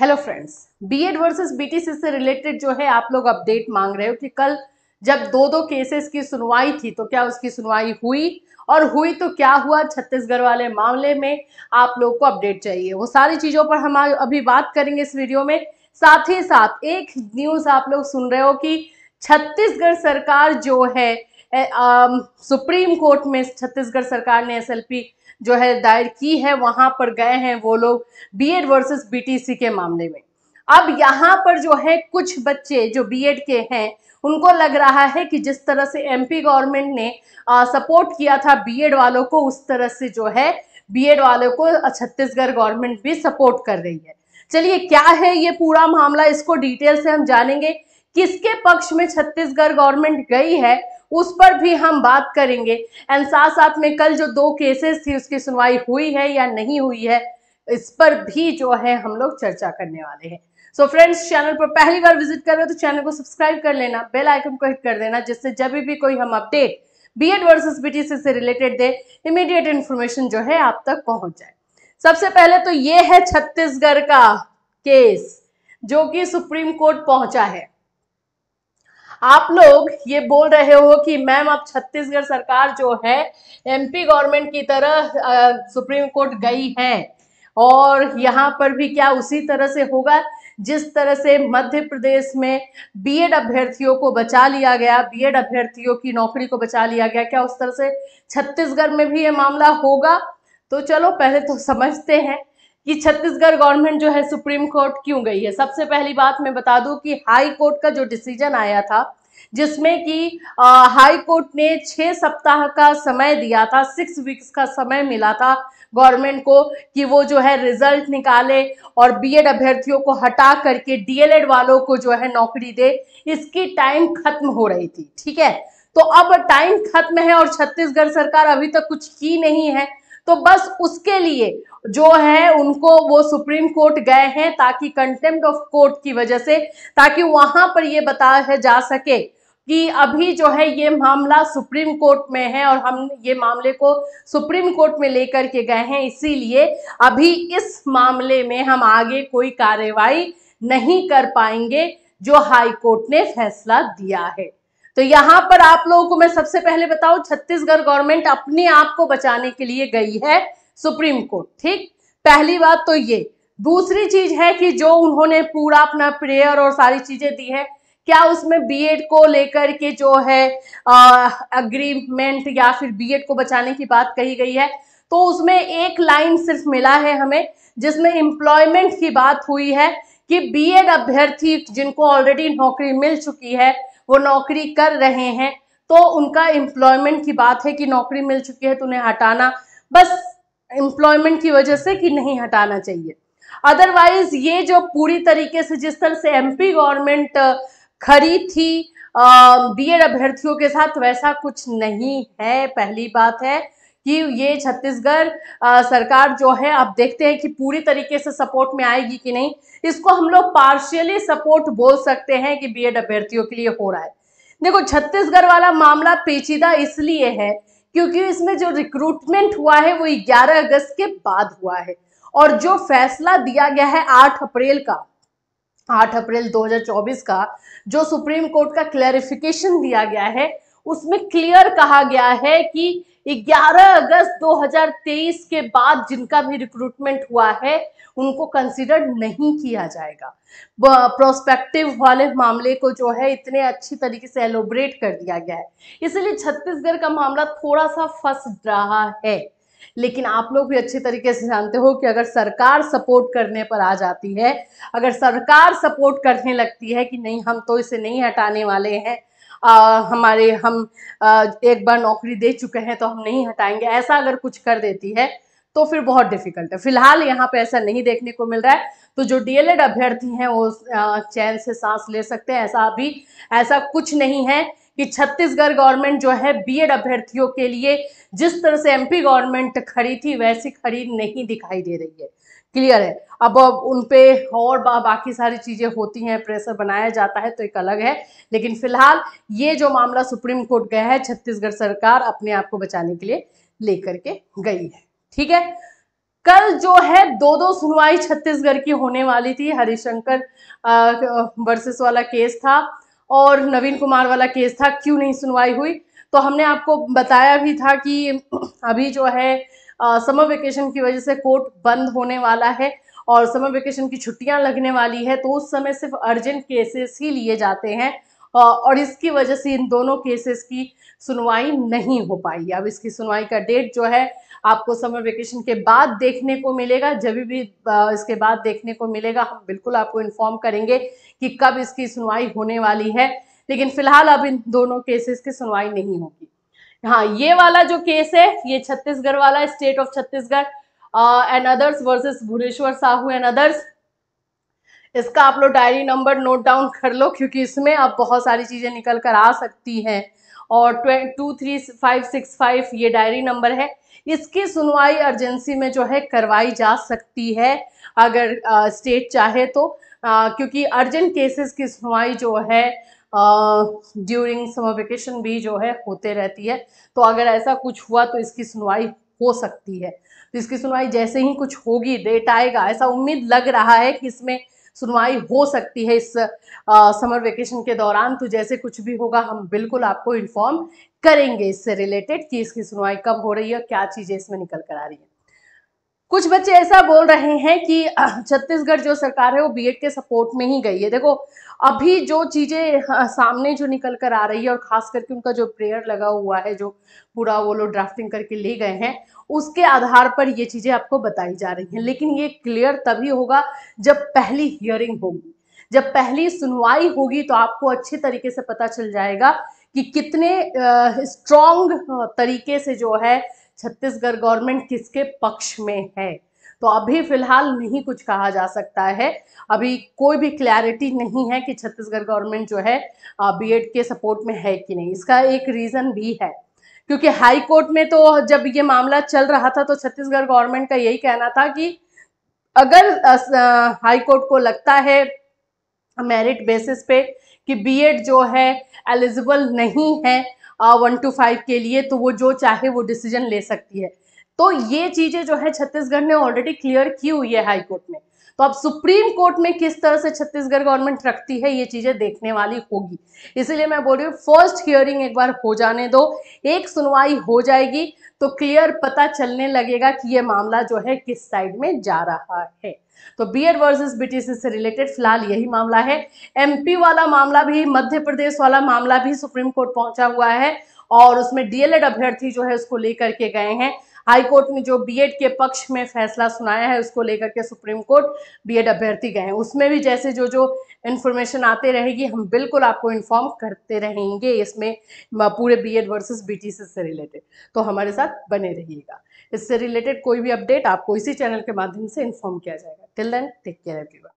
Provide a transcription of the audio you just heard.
hello friends BEd versus BTC से related जो है आप लोग अपडेट मांग रहे हो कि कल जब दो दो केसेस की सुनवाई थी तो क्या उसकी सुनवाई हुई और हुई तो क्या हुआ छत्तीसगढ़ वाले मामले में आप लोग को अपडेट चाहिए वो सारी चीज़ों पर हम अभी बात करेंगे इस वीडियो में साथ ही साथ एक न्यूज़ आप लोग सुन रहे हो कि छत्तीसगढ़ सरकार जो है सुप्रीम कोर्ट में छत्तीसगढ़ सरकार ने एसएलपी जो है दायर की है वहां पर गए हैं वो लोग बीएड वर्सेस बीटीसी के मामले में अब यहाँ पर जो है कुछ बच्चे जो बीएड के हैं उनको लग रहा है कि जिस तरह से एमपी गवर्नमेंट ने आ, सपोर्ट किया था बीएड वालों को उस तरह से जो है बीएड वालों को छत्तीसगढ़ गवर्नमेंट भी सपोर्ट कर रही है चलिए क्या है ये पूरा मामला इसको डिटेल से हम जानेंगे किसके पक्ष में छत्तीसगढ़ गवर्नमेंट गई है उस पर भी हम बात करेंगे एंड साथ साथ में कल जो दो केसेस थी उसकी सुनवाई हुई है या नहीं हुई है इस पर भी जो है हम लोग चर्चा करने वाले हैं सो फ्रेंड्स चैनल पर पहली बार विजिट कर रहे हो तो चैनल को सब्सक्राइब कर लेना बेल आइकन को हिट कर देना जिससे जब भी कोई हम update B Ed versus B से रिलेटेड दे इमीडिएट इन्फॉर्मेशन जो है आप तक पहुंच जाए सबसे पहले तो ये है छत्तीसगढ़ का केस जो कि सुप्रीम कोर्ट पहुंचा है आप लोग ये बोल रहे हो कि मैम अब छत्तीसगढ़ सरकार जो है एमपी गवर्नमेंट की तरह आ, सुप्रीम कोर्ट गई है और यहाँ पर भी क्या उसी तरह से होगा जिस तरह से मध्य प्रदेश में बीएड अभ्यर्थियों को बचा लिया गया बीएड अभ्यर्थियों की नौकरी को बचा लिया गया क्या उस तरह से छत्तीसगढ़ में भी ये मामला होगा तो चलो पहले तो समझते हैं कि छत्तीसगढ़ गवर्नमेंट जो है सुप्रीम कोर्ट क्यों गई है सबसे पहली बात मैं बता दूं कि हाई कोर्ट का जो डिसीजन आया था जिसमें कि हाई कोर्ट ने छह सप्ताह का समय दिया था सिक्स वीक्स का समय मिला था गवर्नमेंट को कि वो जो है रिजल्ट निकाले और बीएड अभ्यर्थियों को हटा करके डीएलएड वालों को जो है नौकरी दे इसकी टाइम खत्म हो रही थी ठीक है तो अब टाइम खत्म है और छत्तीसगढ़ सरकार अभी तक कुछ की नहीं है तो बस उसके लिए जो है उनको वो सुप्रीम कोर्ट गए हैं ताकि कंटेम्प्ट ऑफ कोर्ट की वजह से ताकि वहां पर ये बताया जा सके कि अभी जो है ये मामला सुप्रीम कोर्ट में है और हम ये मामले को सुप्रीम कोर्ट में लेकर के गए हैं इसीलिए अभी इस मामले में हम आगे कोई कार्रवाई नहीं कर पाएंगे जो हाई कोर्ट ने फैसला दिया है तो यहाँ पर आप लोगों को मैं सबसे पहले बताऊं छत्तीसगढ़ गवर्नमेंट अपने आप को बचाने के लिए गई है सुप्रीम कोर्ट ठीक पहली बात तो ये दूसरी चीज है कि जो उन्होंने पूरा अपना प्रेयर और सारी चीजें दी है क्या उसमें बीएड को लेकर के जो है अग्रीमेंट या फिर बीएड को बचाने की बात कही गई है तो उसमें एक लाइन सिर्फ मिला है हमें जिसमें एम्प्लॉयमेंट की बात हुई है कि बीएड अभ्यर्थी जिनको ऑलरेडी नौकरी मिल चुकी है वो नौकरी कर रहे हैं तो उनका एम्प्लॉयमेंट की बात है कि नौकरी मिल चुकी है तो उन्हें हटाना बस एम्प्लॉयमेंट की वजह से कि नहीं हटाना चाहिए अदरवाइज ये जो पूरी तरीके से जिस तरह से एमपी गवर्नमेंट खड़ी थी बीएड अभ्यर्थियों के साथ वैसा कुछ नहीं है पहली बात है कि ये छत्तीसगढ़ सरकार जो है आप देखते हैं कि पूरी तरीके से सपोर्ट में आएगी कि नहीं इसको हम लोग पार्शियली सपोर्ट बोल सकते हैं कि बीएड अभ्यर्थियों के लिए हो रहा है देखो छत्तीसगढ़ वाला मामला पेचीदा इसलिए है क्योंकि इसमें जो रिक्रूटमेंट हुआ है वो 11 अगस्त के बाद हुआ है और जो फैसला दिया गया है 8 अप्रैल का 8 अप्रैल 2024 का जो सुप्रीम कोर्ट का क्लैरिफिकेशन दिया गया है उसमें क्लियर कहा गया है कि 11 अगस्त 2023 के बाद जिनका भी रिक्रूटमेंट हुआ है उनको कंसिडर नहीं किया जाएगा प्रोस्पेक्टिव वाले मामले को जो है इतने अच्छी तरीके से एलोब्रेट कर दिया गया है इसलिए छत्तीसगढ़ का मामला थोड़ा सा फंस रहा है लेकिन आप लोग भी अच्छे तरीके से जानते हो कि अगर सरकार सपोर्ट करने पर आ जाती है अगर सरकार सपोर्ट करने लगती है कि नहीं हम तो इसे नहीं हटाने वाले हैं आ, हमारे हम आ, एक बार नौकरी दे चुके हैं तो हम नहीं हटाएंगे ऐसा अगर कुछ कर देती है तो फिर बहुत डिफिकल्ट है फिलहाल यहाँ पे ऐसा नहीं देखने को मिल रहा है तो जो डीएलएड अभ्यर्थी हैं वो चैन से सांस ले सकते हैं ऐसा अभी ऐसा कुछ नहीं है कि छत्तीसगढ़ गवर्नमेंट जो है बीएड अभ्यर्थियों के लिए जिस तरह से एमपी गवर्नमेंट खड़ी थी वैसी खड़ी नहीं दिखाई दे रही है क्लियर है अब उनपे और बा, बाकी सारी चीज़ें होती हैं प्रेशर बनाया जाता है तो एक अलग है लेकिन फिलहाल ये जो मामला सुप्रीम कोर्ट गया है छत्तीसगढ़ सरकार अपने आप को बचाने के लिए लेकर के गई है ठीक है कल जो है दो दो सुनवाई छत्तीसगढ़ की होने वाली थी हरिशंकर वर्सेस वाला केस था और नवीन कुमार वाला केस था क्यों नहीं सुनवाई हुई तो हमने आपको बताया भी था कि अभी जो है समर वेकेशन की वजह से कोर्ट बंद होने वाला है और समर वेकेशन की छुट्टियां लगने वाली है तो उस समय सिर्फ अर्जेंट केसेस ही लिए जाते हैं और इसकी वजह से इन दोनों केसेस की सुनवाई नहीं हो पाई अब इसकी सुनवाई का डेट जो है आपको समर वेकेशन के बाद देखने को मिलेगा जब भी इसके बाद देखने को मिलेगा हम बिल्कुल आपको इन्फॉर्म करेंगे कि कब इसकी सुनवाई होने वाली है लेकिन फिलहाल अब इन दोनों केसेस की सुनवाई नहीं होगी हाँ ये वाला जो केस है ये छत्तीसगढ़ वाला state of Chhattisgarh and others versus Bhubaneswar Sahu and others इसका आप लोग डायरी नंबर नोट डाउन कर लो क्योंकि इसमें आप बहुत सारी चीज़ें निकल कर आ सकती हैं और two three five six five ये डायरी नंबर है इसकी सुनवाई अर्जेंसी में जो है करवाई जा सकती है अगर आ, स्टेट चाहे तो आ, क्योंकि अर्जेंट केसेस की सुनवाई जो है ड्यूरिंग समर वेकेशन भी जो है होते रहती है तो अगर ऐसा कुछ हुआ तो इसकी सुनवाई हो सकती है तो इसकी सुनवाई जैसे ही कुछ होगी डेट आएगा ऐसा उम्मीद लग रहा है कि इसमें सुनवाई हो सकती है इस आ, समर वेकेशन के दौरान तो जैसे कुछ भी होगा हम बिल्कुल आपको इन्फॉर्म करेंगे इससे रिलेटेड कि इसकी सुनवाई कब हो रही है क्या चीज़ें इसमें निकल कर आ रही है कुछ बच्चे ऐसा बोल रहे हैं कि छत्तीसगढ़ जो सरकार है वो बीएड के सपोर्ट में ही गई है देखो अभी जो चीज़ें हाँ, सामने जो निकल कर आ रही है और ख़ास करके उनका जो प्रेयर लगा हुआ है जो पूरा वो लोग ड्राफ्टिंग करके ले गए हैं उसके आधार पर ये चीज़ें आपको बताई जा रही हैं लेकिन ये क्लियर तभी होगा जब पहली हियरिंग होगी जब पहली सुनवाई होगी तो आपको अच्छे तरीके से पता चल जाएगा कि कितने स्ट्रॉन्ग तरीके से जो है छत्तीसगढ़ गवर्नमेंट किसके पक्ष में है तो अभी फिलहाल नहीं कुछ कहा जा सकता है अभी कोई भी क्लैरिटी नहीं है कि छत्तीसगढ़ गवर्नमेंट जो है बीएड के सपोर्ट में है कि नहीं इसका एक रीज़न भी है क्योंकि हाई कोर्ट में तो जब ये मामला चल रहा था तो छत्तीसगढ़ गवर्नमेंट का यही कहना था कि अगर हाई कोर्ट को लगता है मेरिट बेसिस पे कि बीएड जो है एलिजिबल नहीं है वन टू फाइव के लिए तो वो जो चाहे वो डिसीजन ले सकती है तो ये चीज़ें जो है छत्तीसगढ़ ने ऑलरेडी क्लियर की हुई है हाईकोर्ट में तो अब सुप्रीम कोर्ट में किस तरह से छत्तीसगढ़ गवर्नमेंट रखती है ये चीज़ें देखने वाली होगी इसीलिए मैं बोल रही हूँ फर्स्ट हियरिंग एक बार हो जाने दो एक सुनवाई हो जाएगी तो क्लियर पता चलने लगेगा कि ये मामला जो है किस साइड में जा रहा है तो बीएड वर्सेस बीटीसी से रिलेटेड फिलहाल यही मामला है एमपी वाला मामला भी मध्य प्रदेश वाला मामला भी सुप्रीम कोर्ट पहुंचा हुआ है और उसमें डीएलएड अभ्यर्थी जो है उसको लेकर के गए हैं हाई कोर्ट ने जो बीएड के पक्ष में फैसला सुनाया है उसको लेकर के सुप्रीम कोर्ट बीएड अभ्यर्थी गए हैं उसमें भी जैसे जो जो इन्फॉर्मेशन आते रहेगी हम बिल्कुल आपको इन्फॉर्म करते रहेंगे इसमें पूरे बीएड वर्सेस बीटीसी से रिलेटेड तो हमारे साथ बने रहिएगा इससे रिलेटेड कोई भी अपडेट आपको इसी चैनल के माध्यम से इन्फॉर्म किया जाएगा till then take care everyone